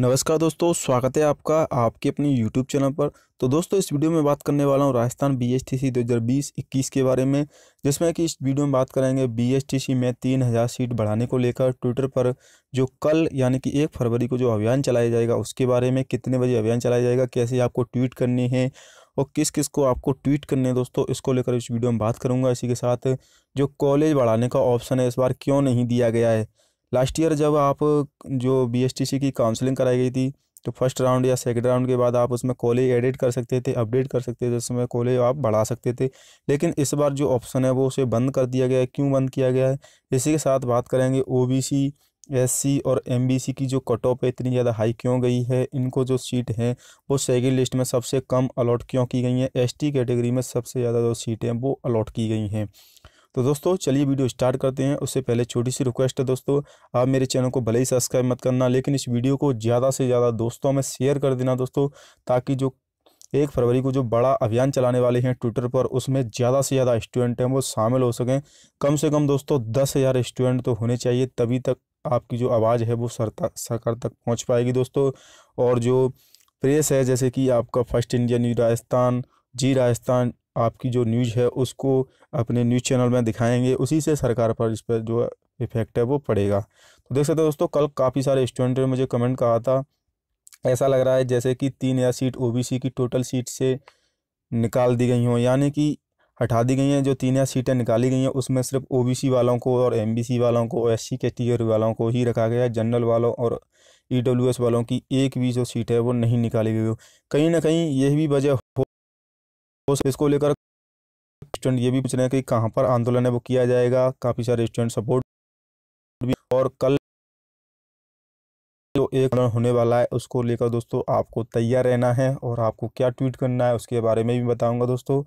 नमस्कार दोस्तों स्वागत है आपका आपके अपने YouTube चैनल पर तो दोस्तों इस वीडियो में बात करने वाला हूँ Rajasthan B S T C दो हज़ार बीस इक्कीस के बारे में जिसमें कि इस वीडियो में बात करेंगे बी एस टी सी में तीन हज़ार सीट बढ़ाने को लेकर ट्विटर पर जो कल यानी कि एक फरवरी को जो अभियान चलाया जाएगा उसके बारे में कितने बजे अभियान चलाया जाएगा कैसे आपको ट्वीट करनी है और किस किस को आपको ट्वीट करने है दोस्तों इसको लेकर इस वीडियो में बात करूँगा इसी के साथ जो कॉलेज बढ़ाने का ऑप्शन है इस बार क्यों नहीं दिया गया है लास्ट ईयर जब आप जो बी की काउंसलिंग कराई गई थी तो फर्स्ट राउंड या सेकंड राउंड के बाद आप उसमें कॉलेज एडिट कर सकते थे अपडेट कर सकते थे उसमें कॉलेज आप बढ़ा सकते थे लेकिन इस बार जो ऑप्शन है वो उसे बंद कर दिया गया है क्यों बंद किया गया है इसी के साथ बात करेंगे ओ एससी और एमबीसी की जो कट ऑफ है इतनी ज़्यादा हाई क्यों गई है इनको जो सीट हैं वो सेकेंड लिस्ट में सबसे कम अलॉट क्यों की गई हैं एसटी कैटेगरी में सबसे ज़्यादा जो सीटें वो अलॉट की गई हैं तो दोस्तों चलिए वीडियो स्टार्ट करते हैं उससे पहले छोटी सी रिक्वेस्ट है दोस्तों आप मेरे चैनल को भले ही सब्सक्राइब मत करना लेकिन इस वीडियो को ज़्यादा से ज़्यादा दोस्तों में शेयर कर देना दोस्तों ताकि जो एक फरवरी को जो बड़ा अभियान चलाने वाले हैं ट्विटर पर उसमें ज़्यादा से ज़्यादा स्टूडेंट हैं वो शामिल हो सकें कम से कम दोस्तों दस हज़ार स्टूडेंट तो होने चाहिए तभी तक आपकी जो आवाज़ है वो सरकार तक पहुँच पाएगी दोस्तों और जो प्रेस है जैसे कि आपका First India News Rajasthan Zee Rajasthan आपकी जो न्यूज है उसको अपने न्यूज़ चैनल में दिखाएंगे उसी से सरकार पर इस पर जो इफेक्ट है वो पड़ेगा तो देख सकते हो दोस्तों कल काफ़ी सारे स्टूडेंट ने मुझे कमेंट कहा था ऐसा लग रहा है जैसे कि तीन या सीट ओ की टोटल सीट से निकाल दी गई हों यानी कि हटा दी गई हैं जो तीन या सीटें निकाली गई हैं उसमें सिर्फ ओ वालों को और एम वालों को एस सी कैटेगरी वालों को ही रखा गया है जनरल वालों और ई e वालों की एक भी जो सीट है वो नहीं निकाली गई हो कहीं ना कहीं यह भी वजह हो तो इसको लेकर स्टूडेंट ये भी पूछ रहे हैं कि कहाँ पर आंदोलन है वो किया जाएगा काफ़ी सारे स्टूडेंट सपोर्ट और कल जो एक होने वाला है उसको लेकर दोस्तों आपको तैयार रहना है और आपको क्या ट्वीट करना है उसके बारे में भी बताऊंगा दोस्तों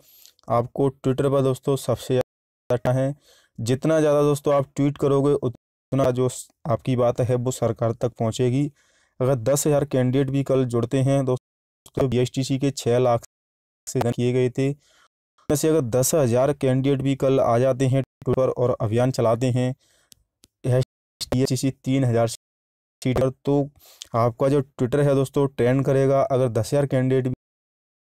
आपको ट्विटर पर दोस्तों सबसे ज़्यादा है जितना ज़्यादा दोस्तों आप ट्वीट करोगे उतना जो आपकी बात है वो सरकार तक पहुँचेगी अगर दस हज़ार कैंडिडेट भी कल जुड़ते हैं दोस्तों बी तो के छः लाख से किए गए थे जैसे अगर दस हज़ार कैंडिडेट भी कल आ जाते हैं पर और अभियान चलाते हैं तीन हज़ार सीट तो आपका जो ट्विटर है दोस्तों ट्रेंड करेगा अगर दस हज़ार कैंडिडेट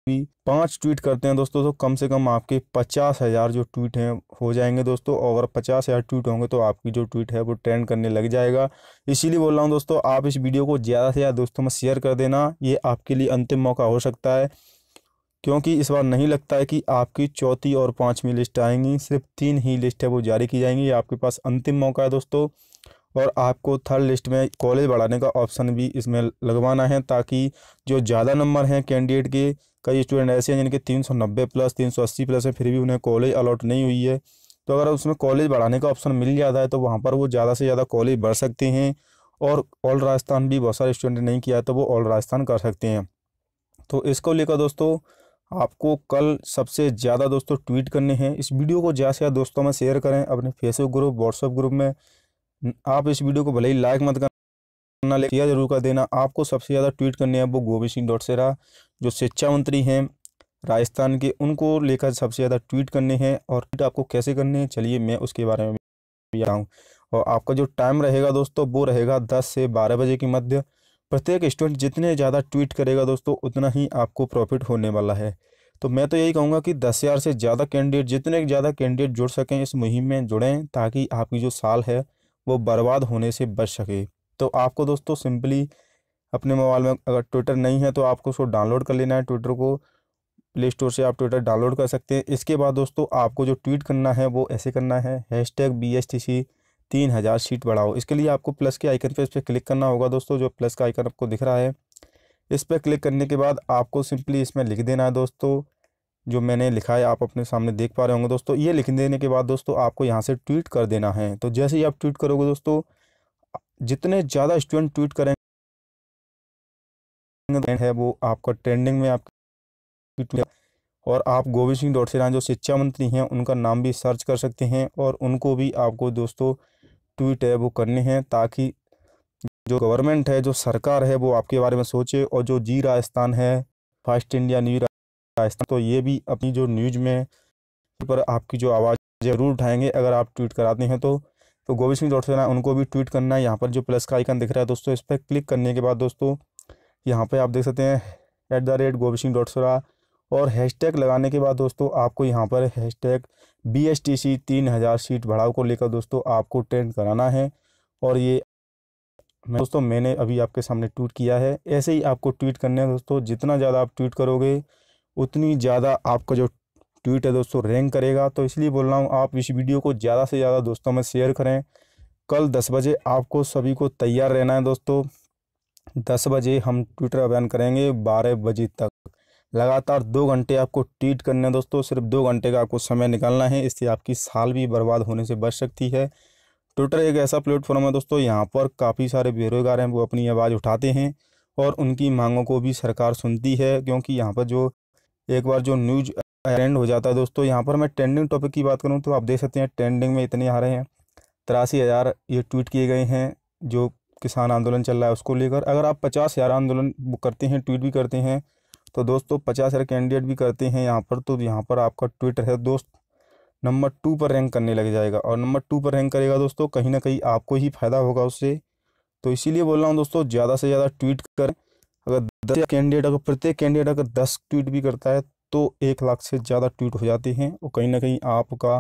भी पांच ट्वीट करते हैं दोस्तों तो कम से कम आपके पचास हज़ार जो ट्वीट हैं हो जाएंगे दोस्तों और अगर पचास हज़ार ट्वीट होंगे तो आपकी जो ट्वीट है वो ट्रेंड करने लग जाएगा इसीलिए बोल रहा हूँ दोस्तों आप इस वीडियो को ज़्यादा से ज़्यादा दोस्तों में शेयर कर देना ये आपके लिए अंतिम मौका हो सकता है क्योंकि इस बार नहीं लगता है कि आपकी चौथी और पाँचवीं लिस्ट आएंगी सिर्फ तीन ही लिस्ट है वो जारी की जाएंगी आपके पास अंतिम मौका है दोस्तों और आपको थर्ड लिस्ट में कॉलेज बढ़ाने का ऑप्शन भी इसमें लगवाना है ताकि जो ज़्यादा नंबर हैं कैंडिडेट के कई स्टूडेंट ऐसे हैं जिनके तीन सौ नब्बे प्लस तीन सौ अस्सी प्लस है फिर भी उन्हें कॉलेज अलॉट नहीं हुई है तो अगर उसमें कॉलेज बढ़ाने का ऑप्शन मिल जाता है तो वहाँ पर वो ज़्यादा से ज़्यादा कॉलेज बढ़ सकते हैं और ऑल राजस्थान भी बहुत सारे स्टूडेंट नहीं किया तो वो ऑल राजस्थान कर सकते हैं तो इसको लेकर दोस्तों आपको कल सबसे ज़्यादा दोस्तों ट्वीट करने हैं इस वीडियो को ज़्यादा से ज़्यादा दोस्तों में शेयर करें अपने फेसबुक ग्रुप व्हाट्सएप ग्रुप में आप इस वीडियो को भले ही लाइक मत करना ले शेयर जरूर कर देना आपको सबसे ज़्यादा ट्वीट करने हैं वो गोविंद सिंह डोटसेरा जो शिक्षा मंत्री हैं राजस्थान के उनको लेकर सबसे ज़्यादा ट्वीट करने हैं और ट्वीट आपको कैसे करने हैं चलिए मैं उसके बारे में बताऊँ आऊँ और आपका जो टाइम रहेगा दोस्तों वो रहेगा दस से बारह बजे के मध्य प्रत्येक स्टूडेंट जितने ज़्यादा ट्वीट करेगा दोस्तों उतना ही आपको प्रॉफिट होने वाला है तो मैं तो यही कहूँगा कि दस हज़ार से ज़्यादा कैंडिडेट जितने ज़्यादा कैंडिडेट जुड़ सकें इस मुहिम में जुड़ें ताकि आपकी जो साल है वो बर्बाद होने से बच सके तो आपको दोस्तों सिंपली अपने मोबाइल में अगर ट्विटर नहीं है तो आपको उसको डाउनलोड कर लेना है ट्विटर को प्ले स्टोर से आप ट्विटर डाउनलोड कर सकते हैं इसके बाद दोस्तों आपको जो ट्वीट करना है वो ऐसे करना है hashtag B S T C तीन हज़ार सीट बढ़ाओ इसके लिए आपको प्लस के आइकन पे इस पर क्लिक करना होगा दोस्तों जो प्लस का आइकन आपको दिख रहा है इस पर क्लिक करने के बाद आपको सिंपली इसमें लिख देना है दोस्तों जो मैंने लिखा है आप अपने सामने देख पा रहे होंगे दोस्तों ये लिख देने के बाद दोस्तों आपको यहाँ से ट्वीट कर देना है तो जैसे ही आप ट्वीट करोगे दोस्तों जितने ज़्यादा स्टूडेंट ट्वीट करेंगे है वो आपका ट्रेंडिंग में आपकी और आप गोविंद सिंह से जो शिक्षा मंत्री हैं उनका नाम भी सर्च कर सकते हैं और उनको भी आपको दोस्तों ट्वीट है वो करनी है ताकि जो गवर्नमेंट है जो सरकार है वो आपके बारे में सोचे और जो जी राजस्थान है फास्ट इंडिया न्यू राजस्थान तो ये भी अपनी जो न्यूज में पर आपकी जो आवाज़ जरूर उठाएंगे अगर आप ट्वीट कराते हैं तो तो गोविंद सिंह डॉटसेना उनको भी ट्वीट करना है यहाँ पर जो प्लस का आइकन दिख रहा है दोस्तों इस पर क्लिक करने के बाद दोस्तों यहाँ पर आप देख सकते हैं at the rate Govind Singh Dotasra और हैशटैग लगाने के बाद दोस्तों आपको यहाँ पर hashtag B S T C तीन हज़ार सीट भाड़ा को लेकर दोस्तों आपको ट्रेंड कराना है और ये मैं दोस्तों मैंने अभी आपके सामने ट्वीट किया है ऐसे ही आपको ट्वीट करने हैं दोस्तों जितना ज़्यादा आप ट्वीट करोगे उतनी ज़्यादा आपका जो ट्वीट है दोस्तों रैंक करेगा तो इसलिए बोल रहा हूँ आप इस वीडियो को ज़्यादा से ज़्यादा दोस्तों में शेयर करें कल दस बजे आपको सभी को तैयार रहना है दोस्तों दस बजे हम ट्विटर अभियान करेंगे बारह बजे तक लगातार दो घंटे आपको ट्रीट करना हैं दोस्तों सिर्फ दो घंटे का आपको समय निकालना है इससे आपकी साल भी बर्बाद होने से बच सकती है ट्विटर एक ऐसा प्लेटफॉर्म है दोस्तों यहाँ पर काफ़ी सारे बेरोजगार हैं वो अपनी आवाज़ उठाते हैं और उनकी मांगों को भी सरकार सुनती है क्योंकि यहाँ पर जो एक बार जो न्यूज ट्रेंड हो जाता है दोस्तों यहाँ पर मैं ट्रेंडिंग टॉपिक की बात करूँ तो आप देख सकते हैं ट्रेंडिंग में इतने आ रहे हैं तिरासी हज़ार ये ट्वीट किए गए हैं जो किसान आंदोलन चल रहा है उसको लेकर अगर आप पचास हज़ार आंदोलन करते हैं ट्वीट भी करते हैं तो दोस्तों पचास हज़ार कैंडिडेट भी करते हैं यहाँ पर तो यहाँ पर आपका ट्विटर है दोस्त नंबर टू पर रैंक करने लग जाएगा और नंबर टू पर रैंक करेगा दोस्तों कहीं ना कहीं आपको ही फ़ायदा होगा उससे तो इसीलिए बोल रहा हूँ दोस्तों ज़्यादा से ज़्यादा ट्वीट करें अगर दस कैंडिडेट अगर प्रत्येक कैंडिडेट अगर दस ट्वीट भी करता है तो एक लाख से ज़्यादा ट्वीट हो जाते हैं और कहीं ना कहीं आपका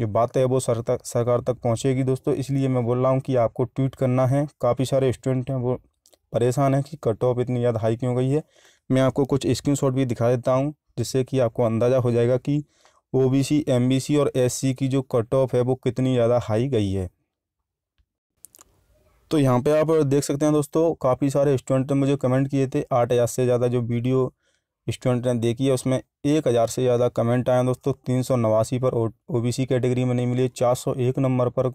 जो बात है वो सर तक सरकार तक पहुँचेगी दोस्तों इसलिए मैं बोल रहा हूँ कि आपको ट्वीट करना है काफ़ी सारे स्टूडेंट हैं वो परेशान हैं कि कट ऑफ इतनी ज़्यादा हाई क्यों गई है मैं आपको कुछ स्क्रीनशॉट भी दिखा देता हूँ जिससे कि आपको अंदाज़ा हो जाएगा कि O B C M B C और एस सी की जो कट ऑफ है वो कितनी ज़्यादा हाई गई है तो यहाँ पे आप देख सकते हैं दोस्तों काफ़ी सारे स्टूडेंट ने मुझे कमेंट किए थे आठ हज़ार से ज़्यादा जो वीडियो स्टूडेंट ने देखी है उसमें एक हज़ार से ज़्यादा कमेंट आए दोस्तों तीन सौ नवासी पर ओ बी सी कैटेगरी में नहीं मिली चार सौ एक नंबर पर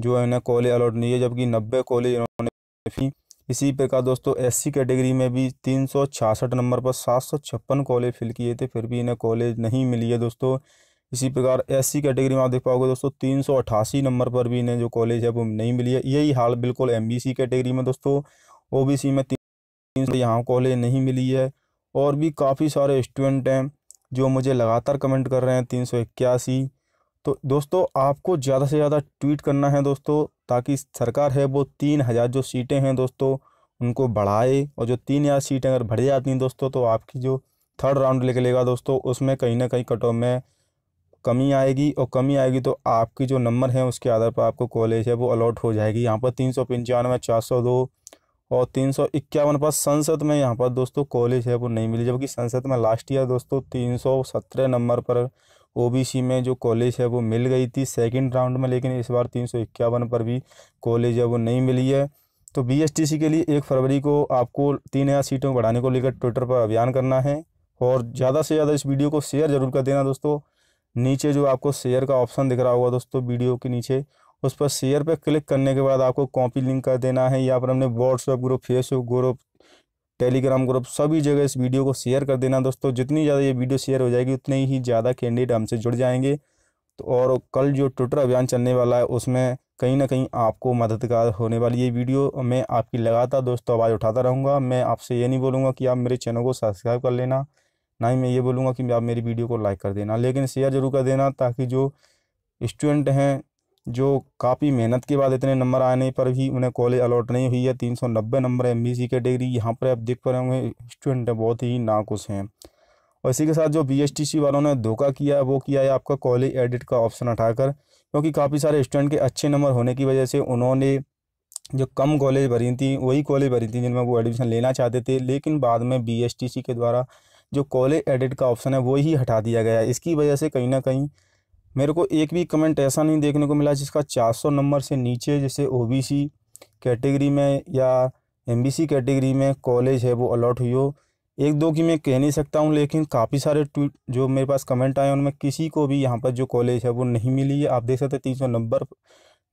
जो है इन्हें कॉलेज अलॉट नहीं है जबकि नब्बे कॉलेज इन्होंने इसी प्रकार दोस्तों एससी कैटेगरी में भी तीन सौ छियासठ नंबर पर सात सौ छप्पन कॉलेज फिल किए थे फिर भी इन्हें कॉलेज नहीं मिली है दोस्तों इसी प्रकार एससी कैटेगरी में आप देख पाओगे दोस्तों तीन सौ अठासी नंबर पर भी इन्हें जो कॉलेज है वो नहीं मिली है यही हाल बिल्कुल एम कैटेगरी में दोस्तों ओ में तीन सौ यहाँ कॉलेज नहीं मिली है और भी काफ़ी सारे स्टूडेंट हैं जो मुझे लगातार कमेंट कर रहे हैं तीन सौ इक्यासी तो दोस्तों आपको ज़्यादा से ज़्यादा ट्वीट करना है दोस्तों ताकि सरकार है वो तीन हज़ार जो सीटें हैं दोस्तों उनको बढ़ाए और जो तीन हज़ार सीटें अगर बढ़ जाती हैं दोस्तों तो आपकी जो थर्ड राउंड निकलेगा दोस्तों उसमें कहीं ना कहीं कट ऑफ में कमी आएगी और कमी आएगी तो आपकी जो नंबर है उसके आधार पर आपको कॉलेज है वो अलॉट हो जाएगी यहाँ पर तीन सौ पंचानवे चार सौ दो और तीन सौ इक्यावन पर संसद में यहाँ पर दोस्तों कॉलेज है वो नहीं मिली जबकि संसद में लास्ट ईयर दोस्तों तीन सौ सत्रह नंबर पर ओबीसी में जो कॉलेज है वो मिल गई थी सेकंड राउंड में लेकिन इस बार तीन सौ इक्यावन पर भी कॉलेज है वो नहीं मिली है तो बीएसटीसी के लिए एक फरवरी को आपको तीन हज़ार सीटों बढ़ाने को लेकर ट्विटर पर अभियान करना है और ज़्यादा से ज़्यादा इस वीडियो को शेयर ज़रूर कर देना दोस्तों नीचे जो आपको शेयर का ऑप्शन दिख रहा होगा दोस्तों वीडियो के नीचे उस पर शेयर पर क्लिक करने के बाद आपको कॉपी लिंक कर देना है या फिर हमने WhatsApp group Facebook group Telegram group सभी जगह इस वीडियो को शेयर कर देना दोस्तों जितनी ज़्यादा ये वीडियो शेयर हो जाएगी उतने ही ज़्यादा कैंडिडेट हमसे जुड़ जाएंगे तो और कल जो ट्विटर अभियान चलने वाला है उसमें कहीं ना कहीं आपको मददगार होने वाली ये वीडियो मैं आपकी लगातार दोस्तों आवाज़ उठाता रहूँगा मैं आपसे ये नहीं बोलूँगा कि आप मेरे चैनल को सब्सक्राइब कर लेना ना ही मैं ये बोलूँगा कि आप मेरी वीडियो को लाइक कर देना लेकिन शेयर जरूर कर देना ताकि जो स्टूडेंट हैं जो काफ़ी मेहनत के बाद इतने नंबर आने पर भी उन्हें कॉलेज अलॉट नहीं हुई है तीन सौ नब्बे number M B C category यहाँ पर आप देख पा रहे होंगे स्टूडेंट बहुत ही नाखुश हैं और इसी के साथ जो बी एस टी सी वालों ने धोखा किया है वो किया है आपका कॉलेज एडिट का ऑप्शन कर क्योंकि काफ़ी सारे स्टूडेंट के अच्छे नंबर होने की वजह से उन्होंने जो कम कॉलेज भरी थी वही कॉलेज भरी थी जिनमें वो एडमिशन लेना चाहते थे लेकिन बाद में बी एस टी सी के द्वारा जो कॉलेज एडिट का ऑप्शन है वही हटा दिया गया इसकी वजह से कहीं ना कहीं मेरे को एक भी कमेंट ऐसा नहीं देखने को मिला जिसका 400 नंबर से नीचे जैसे ओबीसी कैटेगरी में या एमबीसी कैटेगरी में कॉलेज है वो अलॉट हुई हो एक दो की मैं कह नहीं सकता हूँ लेकिन काफ़ी सारे ट्वीट जो मेरे पास कमेंट आए उनमें किसी को भी यहाँ पर जो कॉलेज है वो नहीं मिली है आप देख सकते तीन सौ नंबर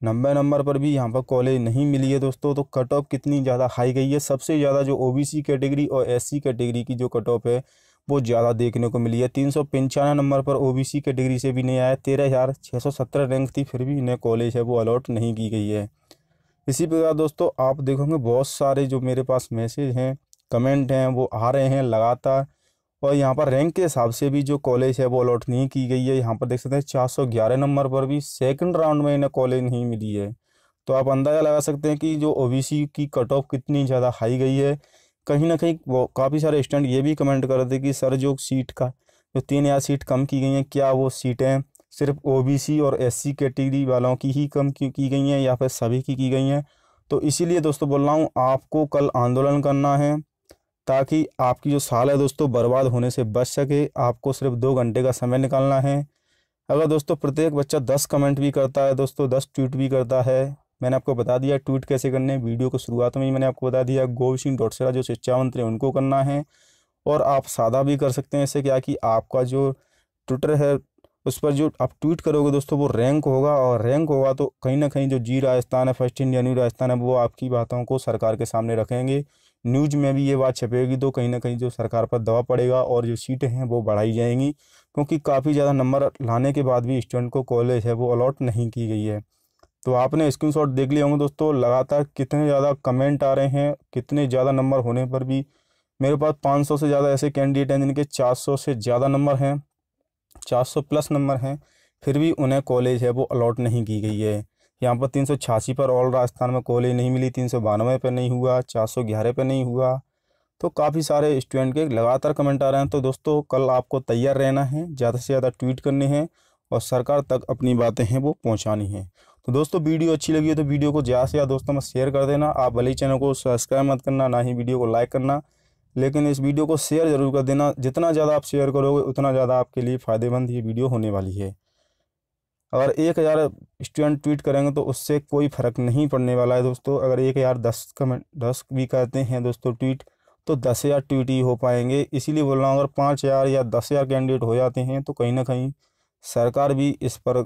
नंबर नंबर पर भी यहाँ पर कॉलेज नहीं मिली है दोस्तों तो कट ऑफ कितनी ज़्यादा हाई गई है सबसे ज़्यादा जो ओबीसी कैटेगरी और एससी कैटेगरी की जो कट ऑफ है वो ज़्यादा देखने को मिली है तीन सौ पंचानवे नंबर पर ओबीसी के डिग्री से भी नहीं आया तेरह हज़ार छः सौ सत्रह रैंक थी फिर भी इन्हें कॉलेज है वो अलॉट नहीं की गई है इसी प्रकार दोस्तों आप देखोगे बहुत सारे जो मेरे पास मैसेज हैं कमेंट हैं वो आ रहे हैं लगातार और यहाँ पर रैंक के हिसाब से भी जो कॉलेज है वो अलॉट नहीं की गई है यहाँ पर देख सकते हैं चार सौ ग्यारह नंबर पर भी सेकेंड राउंड में इन्हें कॉलेज नहीं मिली है तो आप अंदाज़ा लगा सकते हैं कि जो सी की कट ऑफ कितनी ज़्यादा हाई गई है कहीं ना कहीं वो काफ़ी सारे स्टूडेंट ये भी कमेंट कर रहे थे कि सर जो सीट का जो तीन या सीट कम की गई हैं क्या वो सीटें सिर्फ ओबीसी और एससी कैटेगरी वालों की ही कम की, की गई हैं या फिर सभी की की गई हैं तो इसीलिए दोस्तों बोल रहा हूँ आपको कल आंदोलन करना है ताकि आपकी जो साल है दोस्तों बर्बाद होने से बच सके आपको सिर्फ दो घंटे का समय निकालना है अगर दोस्तों प्रत्येक बच्चा दस कमेंट भी करता है दोस्तों दस ट्वीट भी करता है मैंने आपको बता दिया ट्वीट कैसे करने हैं वीडियो को शुरुआत में ही मैंने आपको बता दिया गोविंद सिंह डोटसेरा जो शिक्षा मंत्री हैं उनको करना है और आप सादा भी कर सकते हैं इससे क्या कि आपका जो ट्विटर है उस पर जो आप ट्वीट करोगे दोस्तों वो रैंक होगा और रैंक होगा तो कहीं ना कहीं जो जी राजस्थान है फर्स्ट इंडिया न्यूज राजस्थान है वो आपकी बातों को सरकार के सामने रखेंगे न्यूज़ में भी ये बात छपेगी तो कहीं ना कहीं जो सरकार पर दबाव पड़ेगा और जो सीटें हैं वो बढ़ाई जाएंगी क्योंकि काफ़ी ज़्यादा नंबर लाने के बाद भी स्टूडेंट को कॉलेज है वो अलॉट नहीं की गई है तो आपने स्क्रीनशॉट देख लिया होंगे दोस्तों लगातार कितने ज़्यादा कमेंट आ रहे हैं कितने ज़्यादा नंबर होने पर भी मेरे पास 500 से ज़्यादा ऐसे कैंडिडेट हैं जिनके 400 से ज़्यादा नंबर हैं 400 प्लस नंबर हैं फिर भी उन्हें कॉलेज है वो अलॉट नहीं की गई है यहाँ पर तीन पर ऑल राजस्थान में कॉलेज नहीं मिली तीन सौ पर नहीं हुआ चार सौ पर नहीं हुआ तो काफ़ी सारे स्टूडेंट के लगातार कमेंट आ रहे हैं तो दोस्तों कल आपको तैयार रहना है ज़्यादा से ज़्यादा ट्वीट करने हैं और सरकार तक अपनी बातें हैं वो पहुँचानी है तो दोस्तों वीडियो अच्छी लगी हो तो वीडियो को ज़्यादा से ज़्यादा दोस्तों में शेयर कर देना आप भले ही चैनल को सब्सक्राइब मत करना ना ही वीडियो को लाइक करना लेकिन इस वीडियो को शेयर ज़रूर कर देना जितना ज़्यादा आप शेयर करोगे उतना ज़्यादा आपके लिए फ़ायदेमंद ये वीडियो होने वाली है अगर एक हज़ार स्टूडेंट ट्वीट करेंगे तो उससे कोई फ़र्क नहीं पड़ने वाला है दोस्तों अगर एक हज़ार दस कमेंट दस भी करते हैं दोस्तों ट्वीट तो दस हज़ार ट्वीट ही हो पाएंगे इसीलिए बोल रहा हूँ अगर पाँच हज़ार या दस हज़ार कैंडिडेट हो जाते हैं तो कहीं ना कहीं सरकार भी इस पर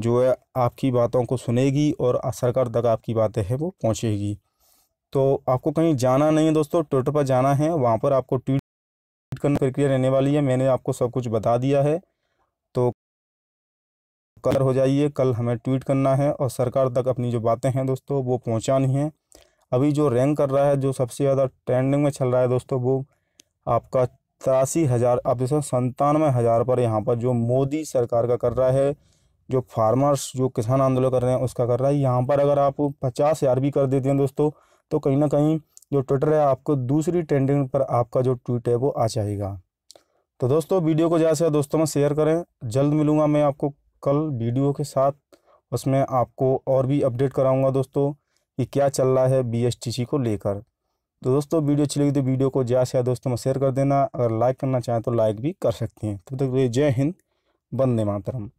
जो है आपकी बातों को सुनेगी और सरकार तक आपकी बातें हैं वो पहुँचेगी तो आपको कहीं जाना नहीं है दोस्तों ट्विटर पर जाना है वहाँ पर आपको ट्वीट करने प्रक्रिया रहने वाली है मैंने आपको सब कुछ बता दिया है तो कलर हो जाइए कल हमें ट्वीट करना है और सरकार तक अपनी जो बातें हैं दोस्तों वो पहुँचानी है अभी जो रैंक कर रहा है जो सबसे ज़्यादा ट्रेंडिंग में चल रहा है दोस्तों वो आपका तिरासी हज़ार आप जैसे संतानवे हज़ार पर यहाँ पर जो मोदी सरकार का कर रहा है जो फार्मर्स जो किसान आंदोलन कर रहे हैं उसका कर रहा है यहाँ पर अगर आप पचास हज़ार भी कर देते हैं दोस्तों तो कहीं ना कहीं जो ट्विटर है आपको दूसरी ट्रेंडिंग पर आपका जो ट्वीट है वो आ जाएगा तो दोस्तों वीडियो को ज़्यादा से ज़्यादा दोस्तों में शेयर करें जल्द मिलूँगा मैं आपको कल वीडियो के साथ उसमें आपको और भी अपडेट कराऊँगा दोस्तों कि क्या चल रहा है बी को लेकर तो दोस्तों वीडियो अच्छी लगी तो वीडियो को ज़्यादा से ज़्यादा दोस्तों में शेयर कर देना अगर लाइक करना चाहें तो लाइक भी कर सकते हैं तब तो तक जय हिंद वंदे मातरम